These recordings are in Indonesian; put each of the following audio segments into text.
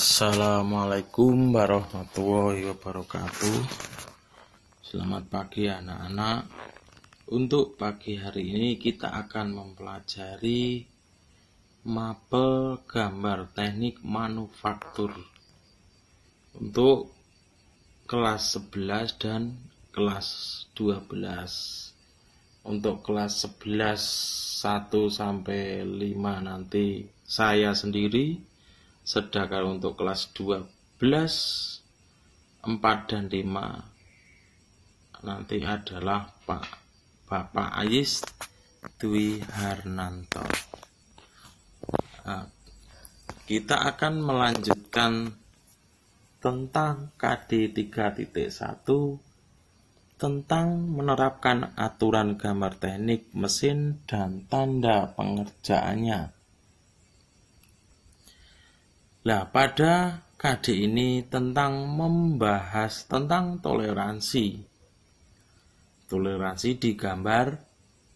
Assalamualaikum warahmatullahi wabarakatuh Selamat pagi anak-anak Untuk pagi hari ini kita akan mempelajari Mapel gambar teknik manufaktur Untuk kelas 11 dan kelas 12 Untuk kelas 11 1 sampai 5 nanti saya sendiri sedangkan untuk kelas 12 4 dan 5 nanti adalah Pak Bapak Ayis Dwi Harnanto nah, kita akan melanjutkan tentang KD 3.1 tentang menerapkan aturan gambar teknik mesin dan tanda pengerjaannya. Nah, pada KD ini tentang membahas tentang toleransi. Toleransi di gambar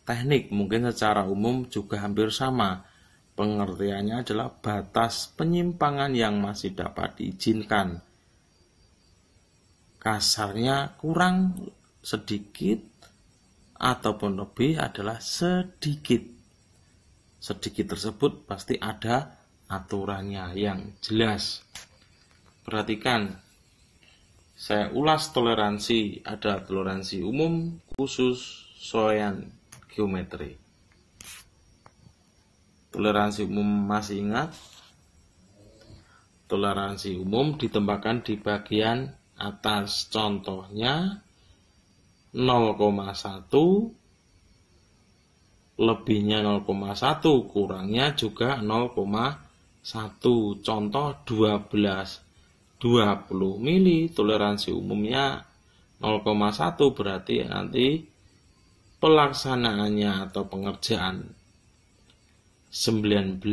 teknik mungkin secara umum juga hampir sama. Pengertiannya adalah batas penyimpangan yang masih dapat diizinkan. Kasarnya kurang sedikit ataupun lebih adalah sedikit. Sedikit tersebut pasti ada aturannya yang jelas. Perhatikan, saya ulas toleransi, ada toleransi umum, khusus, soyan, geometri. Toleransi umum masih ingat? Toleransi umum ditembakkan di bagian atas contohnya 0,1 lebihnya 0,1 kurangnya juga satu contoh 12 20 mili toleransi umumnya 0,1 berarti nanti pelaksanaannya atau pengerjaan 19,9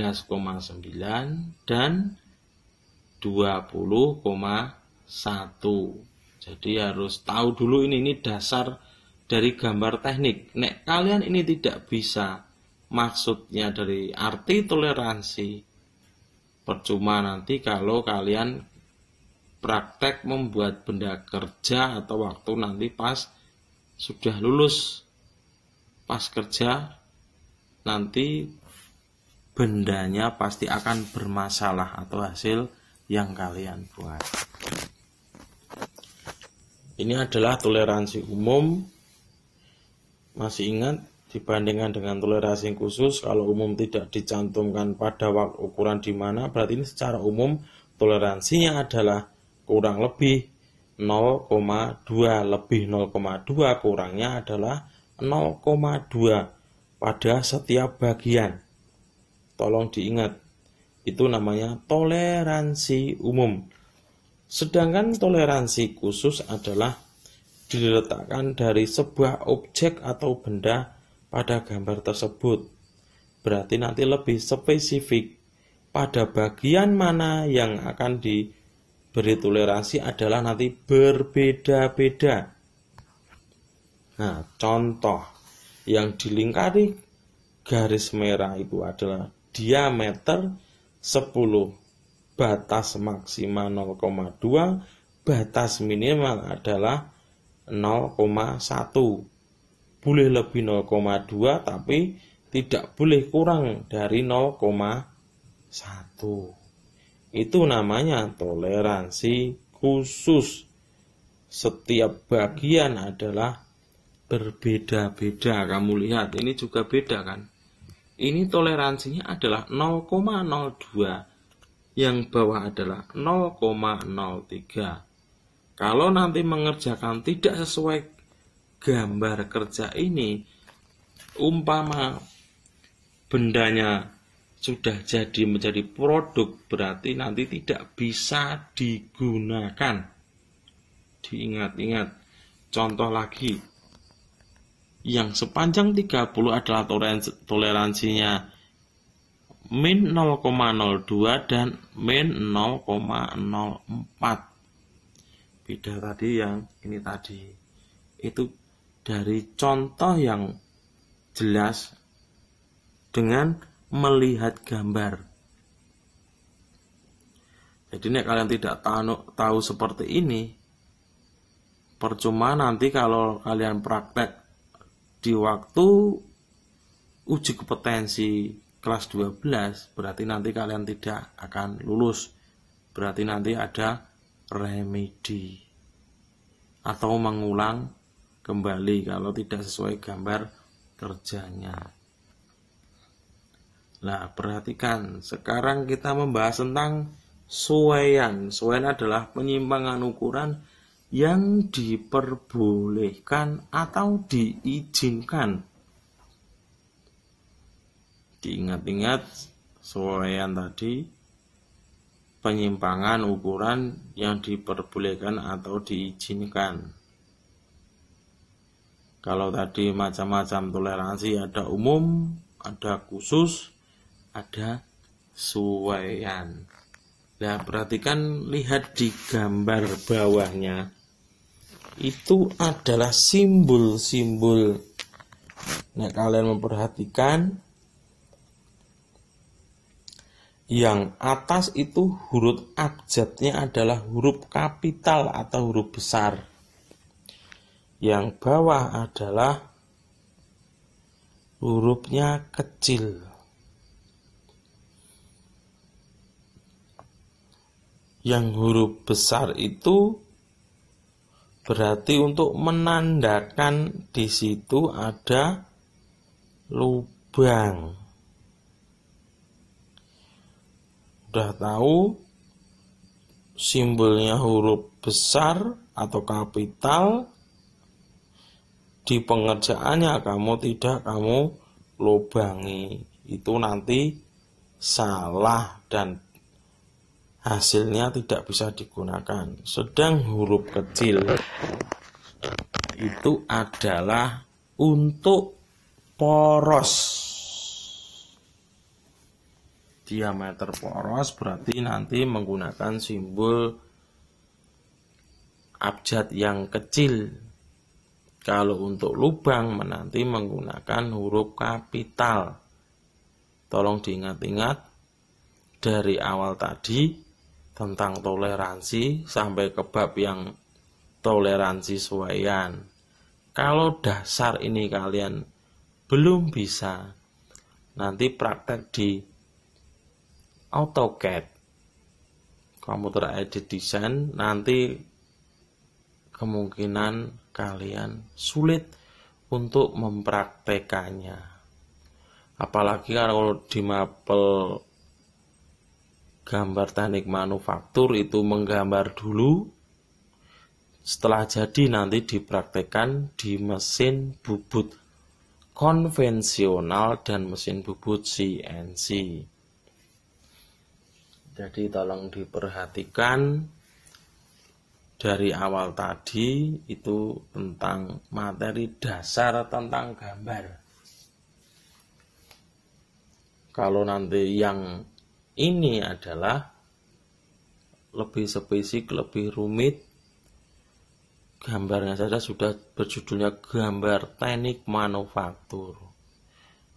dan 20,1 jadi harus tahu dulu ini ini dasar dari gambar teknik nek kalian ini tidak bisa maksudnya dari arti toleransi Percuma nanti kalau kalian praktek membuat benda kerja atau waktu nanti pas sudah lulus pas kerja nanti bendanya pasti akan bermasalah atau hasil yang kalian buat ini adalah toleransi umum masih ingat dibandingkan dengan toleransi khusus kalau umum tidak dicantumkan pada waktu ukuran di mana berarti ini secara umum toleransinya adalah kurang lebih 0,2 lebih 0,2 kurangnya adalah 0,2 pada setiap bagian tolong diingat itu namanya toleransi umum sedangkan toleransi khusus adalah diletakkan dari sebuah objek atau benda pada gambar tersebut. Berarti nanti lebih spesifik pada bagian mana yang akan diberi toleransi adalah nanti berbeda-beda. Nah, contoh yang dilingkari garis merah itu adalah diameter 10 batas maksimal 0,2 batas minimal adalah 0,1 boleh lebih 0,2 tapi tidak boleh kurang dari 0,1 itu namanya toleransi khusus setiap bagian adalah berbeda-beda kamu lihat ini juga beda kan ini toleransinya adalah 0,02 yang bawah adalah 0,03 kalau nanti mengerjakan tidak sesuai gambar kerja ini umpama bendanya sudah jadi menjadi produk berarti nanti tidak bisa digunakan diingat-ingat contoh lagi yang sepanjang 30 adalah toleransinya min 0,02 dan min 0,04 beda tadi yang ini tadi itu dari contoh yang jelas dengan melihat gambar. Jadi nek kalian tidak tahu, tahu seperti ini, percuma nanti kalau kalian praktek di waktu uji kompetensi kelas 12, berarti nanti kalian tidak akan lulus. Berarti nanti ada remedi atau mengulang kembali kalau tidak sesuai gambar kerjanya. Nah, perhatikan, sekarang kita membahas tentang suwayan. Suwayan adalah penyimpangan ukuran yang diperbolehkan atau diizinkan. Diingat-ingat suwayan tadi penyimpangan ukuran yang diperbolehkan atau diizinkan. Kalau tadi macam-macam toleransi ada umum, ada khusus, ada suwayan. Nah, perhatikan lihat di gambar bawahnya. Itu adalah simbol-simbol. Nah, kalian memperhatikan yang atas itu huruf abjadnya adalah huruf kapital atau huruf besar yang bawah adalah hurufnya kecil. Yang huruf besar itu berarti untuk menandakan di situ ada lubang. Udah tahu simbolnya huruf besar atau kapital di pengerjaannya kamu tidak kamu lubangi itu nanti salah dan hasilnya tidak bisa digunakan sedang huruf kecil itu adalah untuk poros diameter poros berarti nanti menggunakan simbol abjad yang kecil kalau untuk lubang menanti menggunakan huruf kapital. Tolong diingat-ingat dari awal tadi tentang toleransi sampai ke bab yang toleransi suaian. Kalau dasar ini kalian belum bisa, nanti praktek di AutoCAD. Komputer Aided Design nanti kemungkinan kalian sulit untuk mempraktekannya. Apalagi kan kalau di mapel gambar teknik manufaktur itu menggambar dulu setelah jadi nanti dipraktekkan di mesin bubut konvensional dan mesin bubut CNC. Jadi tolong diperhatikan dari awal tadi itu tentang materi dasar tentang gambar. Kalau nanti yang ini adalah lebih spesifik, lebih rumit. Gambarnya saja sudah berjudulnya gambar teknik manufaktur.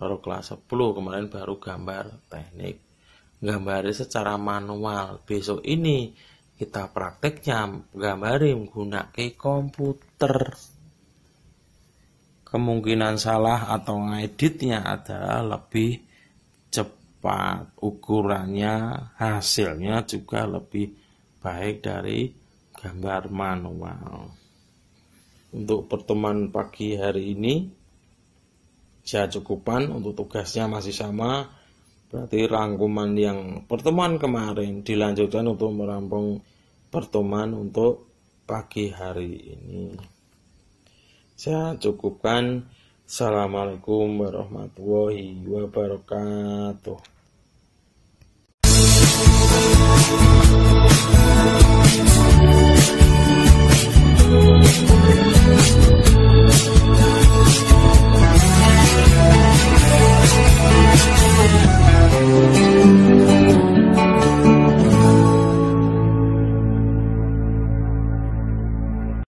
Baru kelas 10 kemarin baru gambar teknik. Gambarnya secara manual. Besok ini kita prakteknya gambari menggunakan komputer kemungkinan salah atau ngeditnya adalah lebih cepat ukurannya hasilnya juga lebih baik dari gambar manual untuk pertemuan pagi hari ini saya cukupan untuk tugasnya masih sama Berarti rangkuman yang pertemuan kemarin dilanjutkan untuk merampung pertemuan untuk pagi hari ini. Saya cukupkan. Assalamualaikum warahmatullahi wabarakatuh.